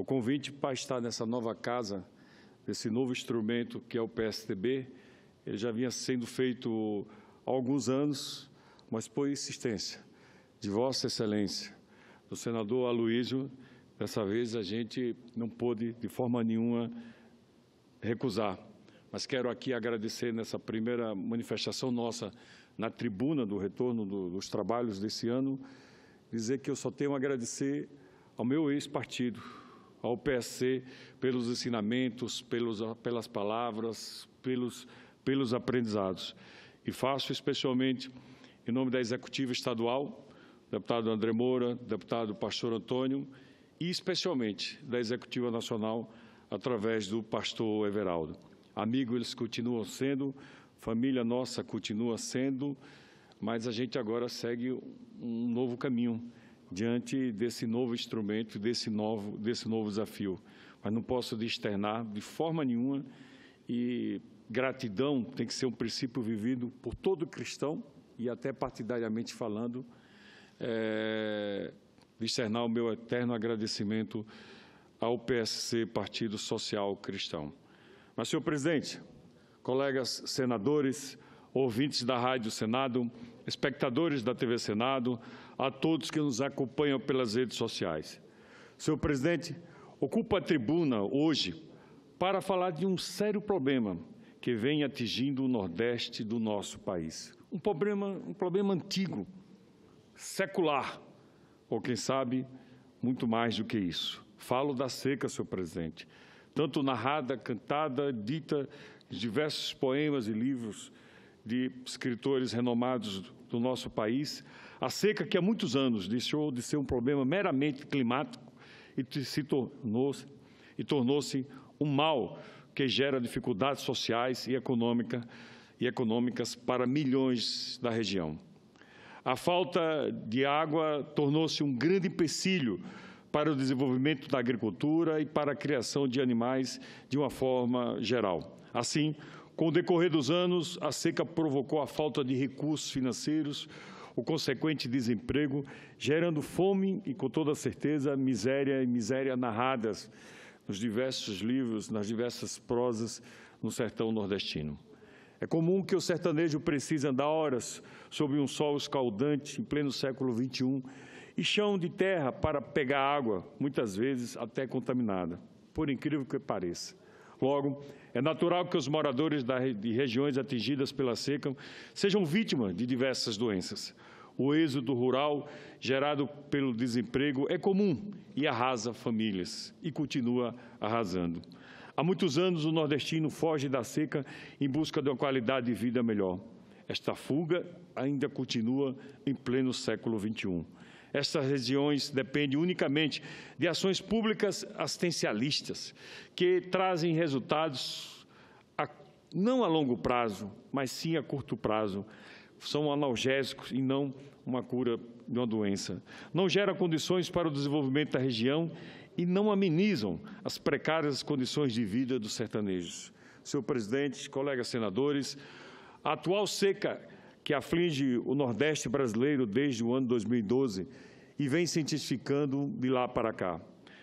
O convite para estar nessa nova casa, desse novo instrumento que é o PSDB, ele já vinha sendo feito há alguns anos, mas por insistência de Vossa Excelência, do senador Aloísio, dessa vez a gente não pôde de forma nenhuma recusar. Mas quero aqui agradecer nessa primeira manifestação nossa na tribuna do retorno do, dos trabalhos desse ano, dizer que eu só tenho a agradecer ao meu ex-partido, ao PSC pelos ensinamentos, pelos, pelas palavras, pelos, pelos aprendizados. E faço especialmente, em nome da Executiva Estadual, deputado André Moura, deputado Pastor Antônio, e especialmente da Executiva Nacional, através do pastor Everaldo. Amigo, eles continuam sendo, família nossa continua sendo, mas a gente agora segue um novo caminho diante desse novo instrumento, desse novo, desse novo desafio. Mas não posso externar de forma nenhuma e gratidão tem que ser um princípio vivido por todo cristão e até partidariamente falando, é, eh, externar o meu eterno agradecimento ao PSC, Partido Social Cristão. Mas, senhor presidente, colegas senadores, ouvintes da Rádio Senado, espectadores da TV Senado, a todos que nos acompanham pelas redes sociais. Senhor presidente, ocupo a tribuna hoje para falar de um sério problema que vem atingindo o Nordeste do nosso país. Um problema, um problema antigo, secular, ou quem sabe, muito mais do que isso. Falo da seca, senhor presidente, tanto narrada, cantada, dita, diversos poemas e livros de escritores renomados do nosso país, a seca que há muitos anos deixou de ser um problema meramente climático e se tornou-se tornou um mal que gera dificuldades sociais e, econômica, e econômicas para milhões da região. A falta de água tornou-se um grande empecilho para o desenvolvimento da agricultura e para a criação de animais de uma forma geral. Assim, com o decorrer dos anos, a seca provocou a falta de recursos financeiros, o consequente desemprego, gerando fome e, com toda certeza, miséria e miséria narradas nos diversos livros, nas diversas prosas no sertão nordestino. É comum que o sertanejo precise andar horas sob um sol escaldante em pleno século XXI e chão de terra para pegar água, muitas vezes até contaminada, por incrível que pareça. Logo, é natural que os moradores de regiões atingidas pela seca sejam vítimas de diversas doenças. O êxodo rural gerado pelo desemprego é comum e arrasa famílias e continua arrasando. Há muitos anos o nordestino foge da seca em busca de uma qualidade de vida melhor. Esta fuga ainda continua em pleno século XXI. Estas regiões dependem unicamente de ações públicas assistencialistas, que trazem resultados a, não a longo prazo, mas sim a curto prazo. São analgésicos e não uma cura de uma doença. Não geram condições para o desenvolvimento da região e não amenizam as precárias condições de vida dos sertanejos. Senhor presidente, colegas senadores, a atual seca que aflige o Nordeste brasileiro desde o ano 2012 e vem se intensificando de lá para cá.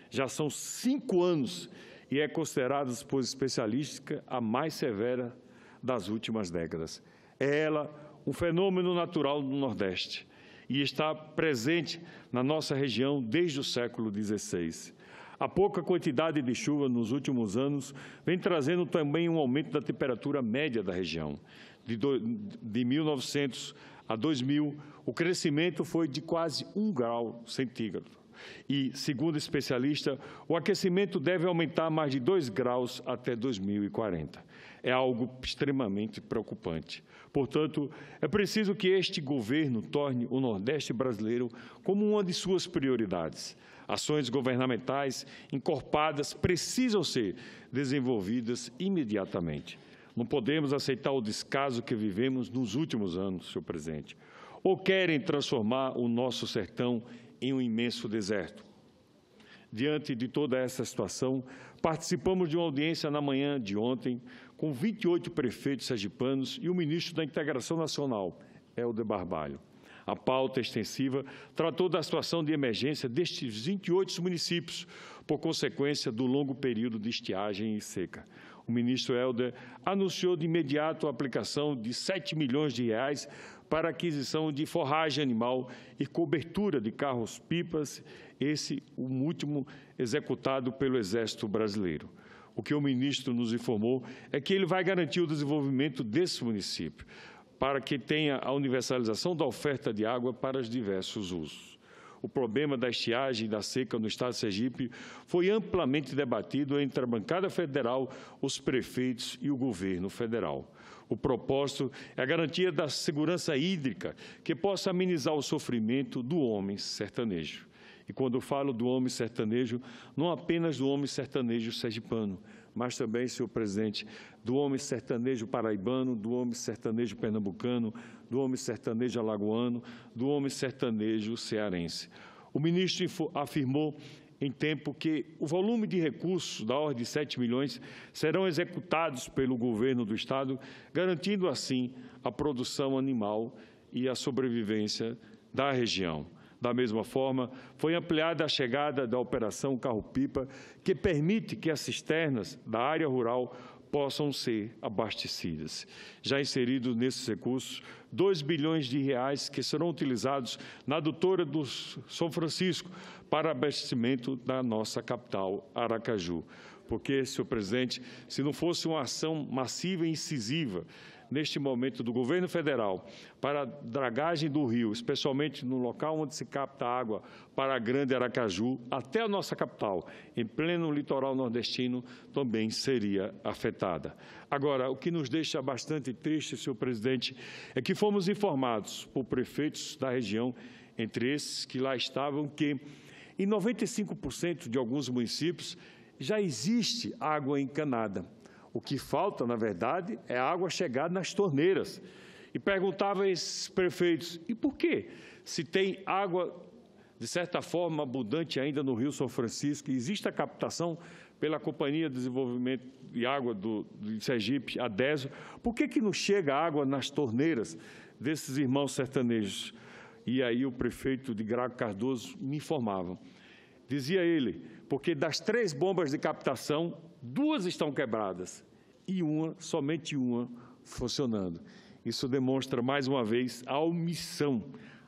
Já são cinco anos e é considerada, por especialistas, a mais severa das últimas décadas. É ela um fenômeno natural do Nordeste e está presente na nossa região desde o século XVI. A pouca quantidade de chuva nos últimos anos vem trazendo também um aumento da temperatura média da região de, do, de 1900 a 2000, o crescimento foi de quase um grau centígrado. E, segundo especialista, o aquecimento deve aumentar mais de 2 graus até 2040. É algo extremamente preocupante. Portanto, é preciso que este governo torne o Nordeste brasileiro como uma de suas prioridades. Ações governamentais encorpadas precisam ser desenvolvidas imediatamente. Não podemos aceitar o descaso que vivemos nos últimos anos, senhor presidente. Ou querem transformar o nosso sertão em um imenso deserto. Diante de toda essa situação, participamos de uma audiência na manhã de ontem com 28 prefeitos sergipanos e o ministro da Integração Nacional, Helder Barbalho. A pauta extensiva tratou da situação de emergência destes 28 municípios, por consequência do longo período de estiagem e seca o ministro Helder anunciou de imediato a aplicação de 7 milhões de reais para aquisição de forragem animal e cobertura de carros-pipas, esse o último executado pelo Exército Brasileiro. O que o ministro nos informou é que ele vai garantir o desenvolvimento desse município, para que tenha a universalização da oferta de água para os diversos usos o problema da estiagem e da seca no estado de Sergipe foi amplamente debatido entre a bancada federal, os prefeitos e o governo federal. O propósito é a garantia da segurança hídrica que possa amenizar o sofrimento do homem sertanejo. E quando falo do homem sertanejo, não apenas do homem sertanejo sergipano, mas também, senhor presidente, do homem sertanejo paraibano, do homem sertanejo pernambucano, do homem sertanejo alagoano, do homem sertanejo cearense. O ministro afirmou em tempo que o volume de recursos, da ordem de 7 milhões, serão executados pelo governo do Estado, garantindo assim a produção animal e a sobrevivência da região. Da mesma forma, foi ampliada a chegada da Operação Carro-Pipa, que permite que as cisternas da área rural possam ser abastecidas. Já inseridos nesses recursos, 2 bilhões de reais que serão utilizados na adutora do São Francisco para abastecimento da nossa capital, Aracaju. Porque, senhor presidente, se não fosse uma ação massiva e incisiva neste momento do governo federal para a dragagem do rio, especialmente no local onde se capta água para a Grande Aracaju, até a nossa capital, em pleno litoral nordestino, também seria afetada. Agora, o que nos deixa bastante triste, senhor presidente, é que fomos informados por prefeitos da região, entre esses que lá estavam, que em 95% de alguns municípios já existe água encanada o que falta, na verdade, é água chegar nas torneiras. E perguntava a esses prefeitos: e por quê? Se tem água, de certa forma, abundante ainda no Rio São Francisco, existe a captação pela Companhia de Desenvolvimento de Água do, Sergipe, a DESO, por que, que não chega água nas torneiras desses irmãos sertanejos? E aí o prefeito de Graco Cardoso me informava dizia ele, porque das três bombas de captação, duas estão quebradas e uma, somente uma, funcionando. Isso demonstra mais uma vez a omissão,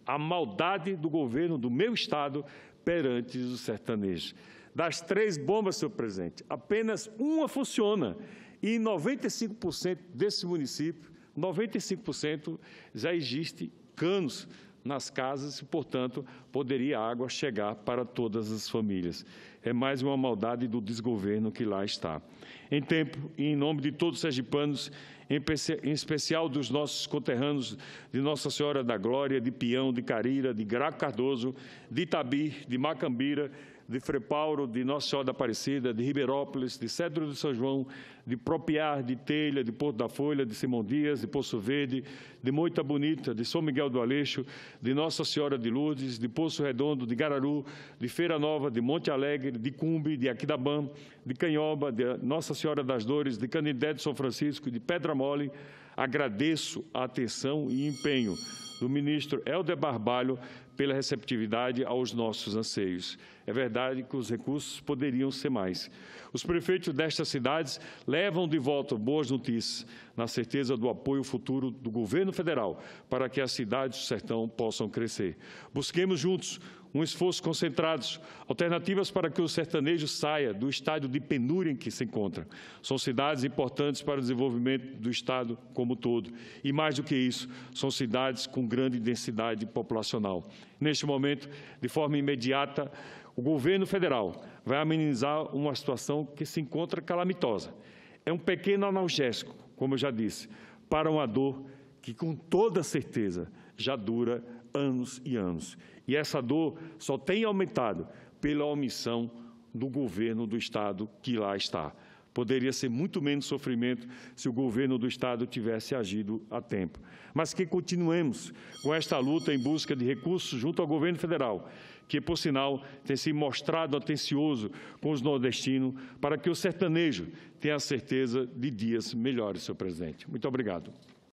a maldade do governo do meu Estado perante o sertanejo. Das três bombas, senhor presidente, apenas uma funciona. E 95% desse município, 95% já existe canos nas casas e, portanto, poderia a água chegar para todas as famílias. É mais uma maldade do desgoverno que lá está. Em tempo e em nome de todos os sergipanos, em especial dos nossos conterrâneos de Nossa Senhora da Glória, de Pião, de Carira, de Graco Cardoso, de Itabir, de Macambira, de Frepauro, de Nossa Senhora da Aparecida, de Ribeirópolis, de Cedro de São João, de Propiar, de Telha, de Porto da Folha, de Simão Dias, de Poço Verde, de Moita Bonita, de São Miguel do Aleixo, de Nossa Senhora de Lourdes, de Poço Redondo, de Gararu, de Feira Nova, de Monte Alegre, de Cumbe, de Aquidabã, de Canhoba, de Nossa Senhora das Dores, de Canindé de São Francisco, de Pedra Mole, agradeço a atenção e empenho do ministro Helder Barbalho pela receptividade aos nossos anseios. É verdade que os recursos poderiam ser mais. Os prefeitos destas cidades levam de volta boas notícias, na certeza do apoio futuro do governo federal, para que as cidades do sertão possam crescer. Busquemos juntos um esforço concentrado, alternativas para que o sertanejo saia do estádio de penúria em que se encontra. São cidades importantes para o desenvolvimento do Estado como um todo. E mais do que isso, são cidades com grande densidade populacional. Neste momento, de forma imediata, o governo federal vai amenizar uma situação que se encontra calamitosa. É um pequeno analgésico, como eu já disse, para uma dor que, com toda certeza, já dura anos e anos. E essa dor só tem aumentado pela omissão do governo do Estado que lá está. Poderia ser muito menos sofrimento se o governo do Estado tivesse agido a tempo. Mas que continuemos com esta luta em busca de recursos junto ao governo federal, que, por sinal, tem se mostrado atencioso com os nordestinos, para que o sertanejo tenha a certeza de dias melhores, senhor presidente. Muito obrigado.